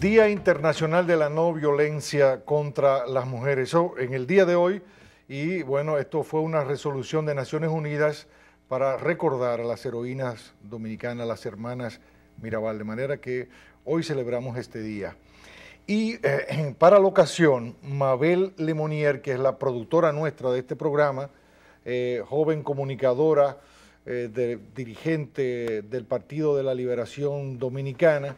Día Internacional de la No Violencia contra las Mujeres. en el día de hoy, y bueno, esto fue una resolución de Naciones Unidas para recordar a las heroínas dominicanas, las hermanas Mirabal, de manera que hoy celebramos este día. Y eh, para la ocasión, Mabel Lemonier, que es la productora nuestra de este programa, eh, joven comunicadora, eh, dirigente del Partido de la Liberación Dominicana,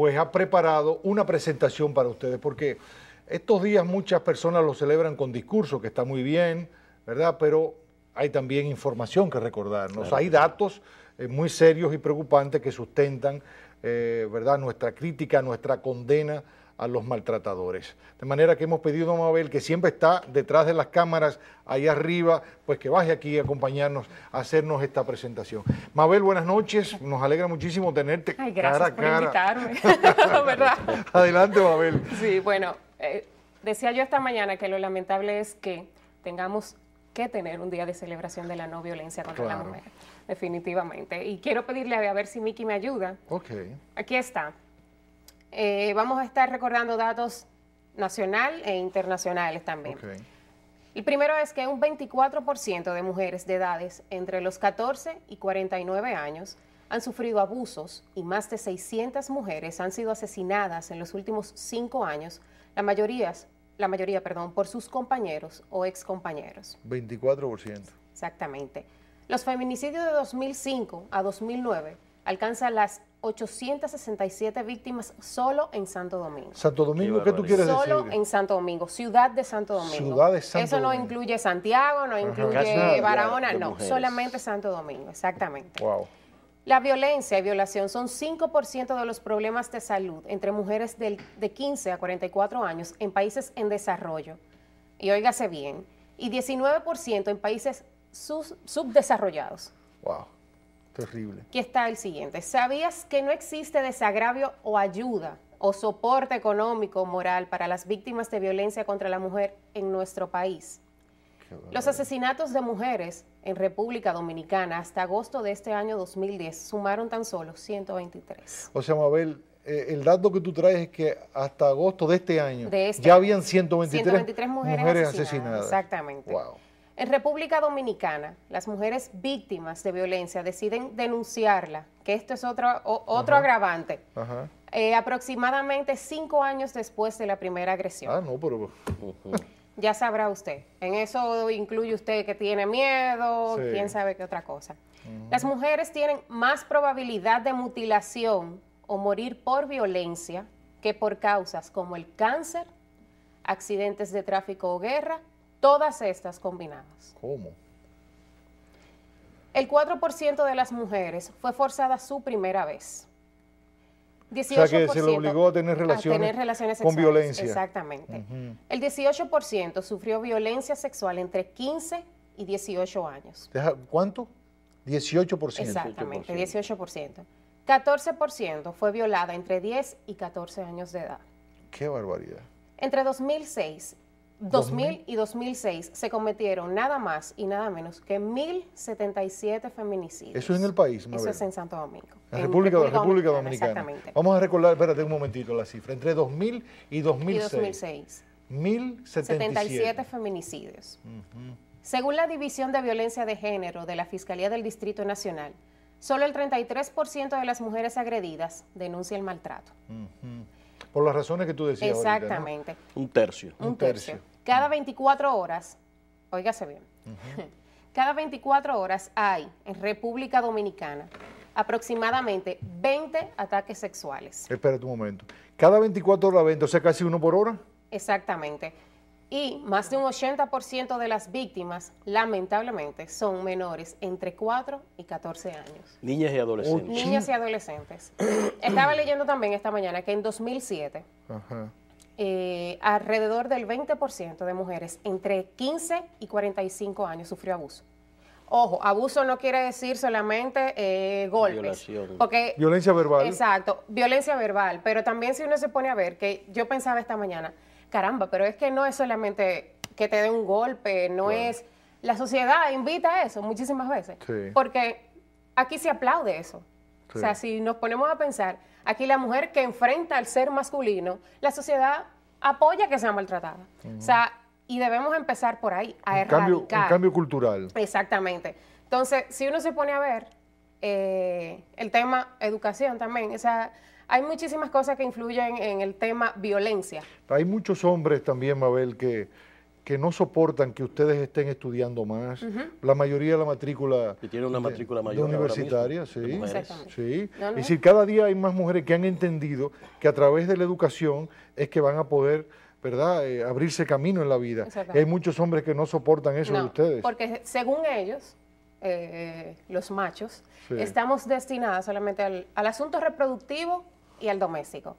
pues ha preparado una presentación para ustedes, porque estos días muchas personas lo celebran con discurso, que está muy bien, ¿verdad? Pero hay también información que recordarnos. Hay datos eh, muy serios y preocupantes que sustentan, eh, ¿verdad?, nuestra crítica, nuestra condena a los maltratadores. De manera que hemos pedido a Mabel, que siempre está detrás de las cámaras, ahí arriba, pues que baje aquí a acompañarnos a hacernos esta presentación. Mabel, buenas noches, nos alegra muchísimo tenerte gracias por invitarme, Adelante, Mabel. Sí, bueno, eh, decía yo esta mañana que lo lamentable es que tengamos que tener un día de celebración de la no violencia contra la mujer, definitivamente. Y quiero pedirle a ver si Miki me ayuda. Ok. Aquí está. Eh, vamos a estar recordando datos nacional e internacionales también. El primero es que un 24% de mujeres de edades entre los 14 y 49 años han sufrido abusos y más de 600 mujeres han sido asesinadas en los últimos cinco años, la mayoría, la mayoría perdón, por sus compañeros o excompañeros. 24%. Exactamente. Los feminicidios de 2005 a 2009 alcanzan las 867 víctimas solo en Santo Domingo. Santo Domingo, ¿qué, tú quieres decir? Solo en Santo Domingo, ciudad de Santo Domingo. Ciudad de Santo Domingo. Eso no incluye Santiago, no incluye Barahona, no, solamente Santo Domingo, exactamente. Wow. La violencia y violación son 5% de los problemas de salud entre mujeres de 15 a 44 años en países en desarrollo. Y óigase bien, y 19% en países subdesarrollados. Wow. Terrible. Aquí está el siguiente. ¿Sabías que no existe desagravio o ayuda o soporte económico o moral para las víctimas de violencia contra la mujer en nuestro país? Los asesinatos de mujeres en República Dominicana hasta agosto de este año 2010 sumaron tan solo 123. O sea, Mabel, eh, el dato que tú traes es que hasta agosto de este año este ya habían 123, mujeres, asesinadas. Exactamente. Wow. En República Dominicana, las mujeres víctimas de violencia deciden denunciarla, que esto es otro, otro agravante, eh, aproximadamente cinco años después de la primera agresión. Ah, no, pero... Uh, ya sabrá usted. En eso incluye usted que tiene miedo, quién sabe qué otra cosa. Las mujeres tienen más probabilidad de mutilación o morir por violencia que por causas como el cáncer, accidentes de tráfico o guerra Todas estas combinadas. ¿Cómo? El 4% de las mujeres fue forzada su primera vez. 18 o sea que se le obligó a tener relaciones, relaciones sexuales, con violencia. Exactamente. El 18% sufrió violencia sexual entre 15 y 18 años. ¿Cuánto? 18%. Exactamente, 18%. 14% fue violada entre 10 y 14 años de edad. ¡Qué barbaridad! Entre 2006 2000 y 2006 se cometieron nada más y nada menos que 1.077 feminicidios. Eso es en el país, Eso es en Santo Domingo. En, República, Dominicana. Exactamente. Vamos a recordar, espérate un momentito la cifra, entre 2000 y 2006. Y 2006. 1.077 feminicidios. Según la División de Violencia de Género de la Fiscalía del Distrito Nacional, solo el 33% de las mujeres agredidas denuncia el maltrato. Por las razones que tú decías. Exactamente. Un tercio. Un tercio. Cada 24 horas, óigase bien, cada 24 horas hay en República Dominicana aproximadamente 20 ataques sexuales. Espérate un momento. Cada 24 horas 20, o sea, casi uno por hora. Exactamente. Y más de un 80% de las víctimas, lamentablemente, son menores entre 4 y 14 años. Niñas y adolescentes. Niñas y adolescentes. Estaba leyendo también esta mañana que en 2007 Ajá. Eh, alrededor del 20% de mujeres entre 15 y 45 años sufrió abuso. Ojo, abuso no quiere decir solamente eh, golpes. violencia verbal. Exacto, violencia verbal. Pero también si uno se pone a ver, que yo pensaba esta mañana, caramba, pero es que no es solamente que te dé un golpe, no es... La sociedad invita a eso muchísimas veces. Porque aquí se aplaude eso. O sea, si nos ponemos a pensar, aquí la mujer que enfrenta al ser masculino, la sociedad apoya que sea maltratada. O sea, y debemos empezar por ahí, a erradicar. Cambio, un cambio cultural. Exactamente. Entonces, si uno se pone a ver eh, el tema educación también, o sea, hay muchísimas cosas que influyen en el tema violencia. Hay muchos hombres también, Mabel, que que no soportan que ustedes estén estudiando más. La mayoría de la matrícula... Que tiene una matrícula mayor. universitaria, sí. Y si cada día hay más mujeres que han entendido que a través de la educación es que van a poder... ¿Verdad? Eh, abrirse camino en la vida. hay muchos hombres que no soportan eso de ustedes. Porque según ellos, eh, los machos, estamos destinadas solamente al, asunto reproductivo y al doméstico.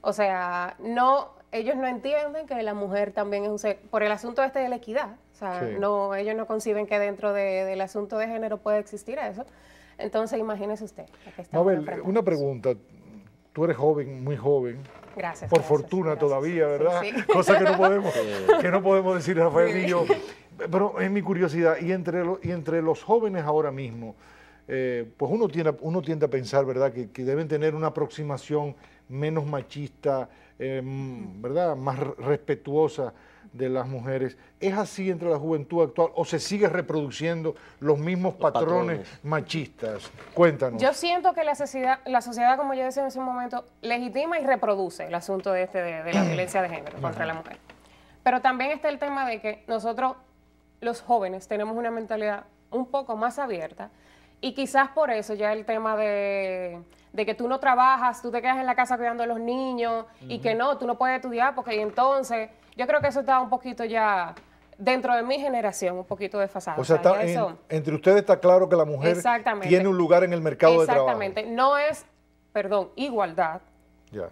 O sea, no ellos no entienden que la mujer también es un ser, por el asunto este de la equidad, o sea, no, ellos no conciben que dentro de, del asunto de género puede existir eso. Entonces, imagínese usted. Mabel, una, pregunta. Tú eres joven, muy joven. Gracias. Por fortuna todavía, ¿verdad? Sí, Cosa que no podemos, que no podemos decir Rafael y yo. Pero es mi curiosidad. Y entre, y entre los jóvenes ahora mismo, eh, pues uno tiende, uno tiende a pensar, ¿verdad?, que, deben tener una aproximación menos machista, eh, ¿verdad?, más respetuosa de las mujeres. ¿Es así entre la juventud actual o se sigue reproduciendo los mismos patrones, machistas? Cuéntanos. Yo siento que la sociedad, la sociedad, como yo decía en ese momento, legitima y reproduce el asunto de, este, de la violencia de género contra la mujer. Pero también está el tema de que nosotros, los jóvenes, tenemos una mentalidad un poco más abierta y quizás por eso ya el tema de, que tú no trabajas, tú te quedas en la casa cuidando a los niños y que no, tú no puedes estudiar porque entonces yo creo que eso está un poquito ya dentro de mi generación un poquito desfasado. O sea, entre ustedes está claro que la mujer tiene un lugar en el mercado de trabajo. Exactamente, no es, perdón, igualdad,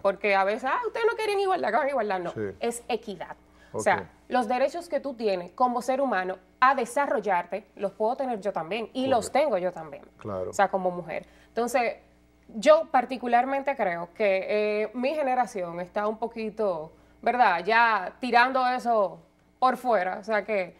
porque a veces, ah, ustedes no quieren igualdad, igualdad, no, es equidad. O sea, los derechos que tú tienes como ser humano a desarrollarte, los puedo tener yo también y los tengo yo también. Claro. O sea, como mujer. Entonces, yo particularmente creo que eh, mi generación está un poquito, ¿verdad? Ya tirando eso por fuera. O sea, que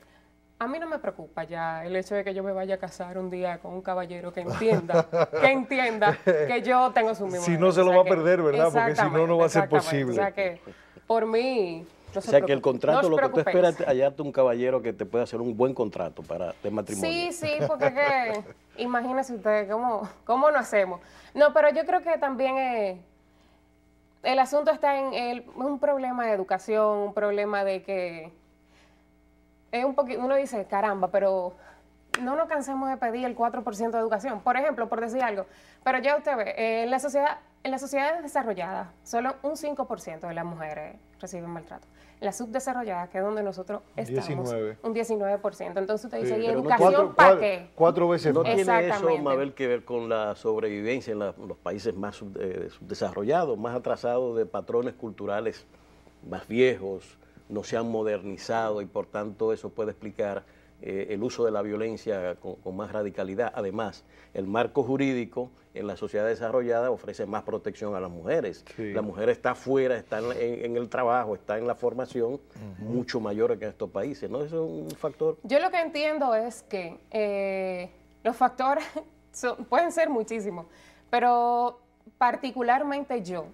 a mí no me preocupa ya el hecho de que yo me vaya a casar un día con un caballero que entienda, que entienda que yo tengo su mismo. Si no se lo va a perder, ¿verdad? Porque si no, no va a ser posible. O sea, que por mí o sea, que el contrato, lo que tú esperas es hallarte un caballero que te pueda hacer un buen contrato para de matrimonio. Sí, sí, porque que, imagínense ustedes cómo, cómo lo hacemos. No, pero yo creo que también eh, el asunto está en un problema de educación, un problema de que es un poquito, uno dice, caramba, pero no nos cansemos de pedir el 4% de educación, por ejemplo, por decir algo. Pero ya usted ve, eh, en la sociedad, en las sociedades desarrolladas, solo un 5% de las mujeres reciben maltrato. La subdesarrollada, que es donde nosotros estamos, un 19%. Entonces usted dice, ¿y educación para qué? Cuatro veces No tiene eso, Mabel, que ver con la sobrevivencia en los países más eh, desarrollados más atrasados de patrones culturales más viejos, no se han modernizado y por tanto eso puede explicar eh, el uso de la violencia con, más radicalidad. Además, el marco jurídico en la sociedad desarrollada ofrece más protección a las mujeres. La mujer está afuera, está en, el trabajo, está en la formación, mucho mayor que en estos países. ¿no? es un factor. Yo lo que entiendo es que eh, los factores pueden ser muchísimos, pero particularmente yo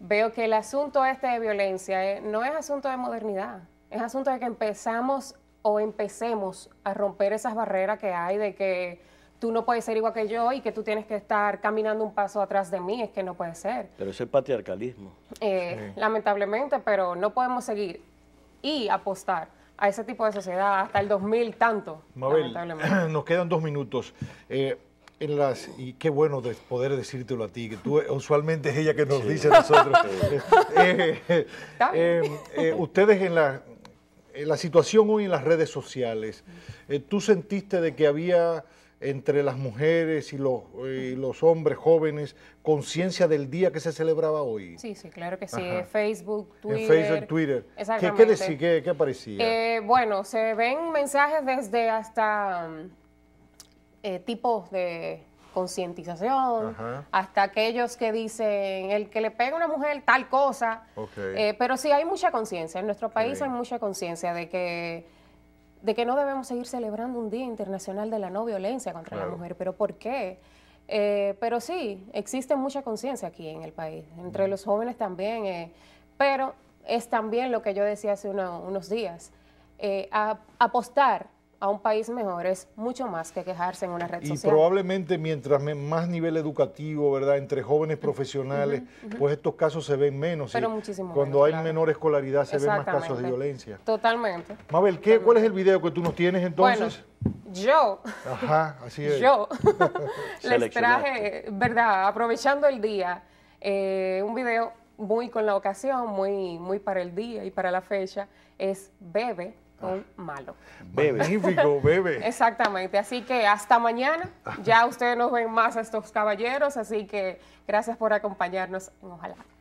veo que el asunto este de violencia eh, no es asunto de modernidad. Es asunto de que empezamos o empecemos a romper esas barreras que hay de que tú no puedes ser igual que yo y que tú tienes que estar caminando un paso atrás de mí, es que no puede ser. Pero ese patriarcalismo. Eh, lamentablemente, pero no podemos seguir y apostar a ese tipo de sociedad hasta el 2000 tanto. Mabel, nos quedan dos minutos. Eh, en las, y qué bueno poder decírtelo a ti, que tú usualmente es ella que nos dice a nosotros. Eh, ustedes en la eh, la situación hoy en las redes sociales, eh, ¿tú sentiste de que había entre las mujeres y los, eh, los hombres jóvenes conciencia del día que se celebraba hoy? Sí, sí, claro que sí. Facebook, Twitter. En Facebook, Twitter. Exactamente. ¿Qué, qué, qué, qué parecía? bueno, se ven mensajes desde hasta mm, tipos de concientización, hasta aquellos que dicen el que le pega a una mujer tal cosa. Eh, pero sí hay mucha conciencia, en nuestro país hay mucha conciencia de que, de que no debemos seguir celebrando un Día Internacional de la No Violencia contra la Mujer. ¿Pero por qué? Eh, pero sí, existe mucha conciencia aquí en el país, entre los jóvenes también, eh, pero es también lo que yo decía hace unos días, apostar a un país mejor es mucho más que quejarse en una red social. Y probablemente mientras más nivel educativo, ¿verdad? Entre jóvenes profesionales, pues estos casos se ven menos. Pero muchísimo Cuando hay menor escolaridad se ven más casos de violencia. Totalmente. Mabel, ¿qué, ¿cuál es el video que tú nos tienes entonces? yo, Ajá, así es. yo les traje, ¿verdad? Aprovechando el día, eh, un video muy con la ocasión, muy, muy para el día y para la fecha, es Bebe, un malo. Bebe. bebe. Exactamente. Así que hasta mañana. Ya ustedes nos ven más estos caballeros. Así que gracias por acompañarnos Ojalá.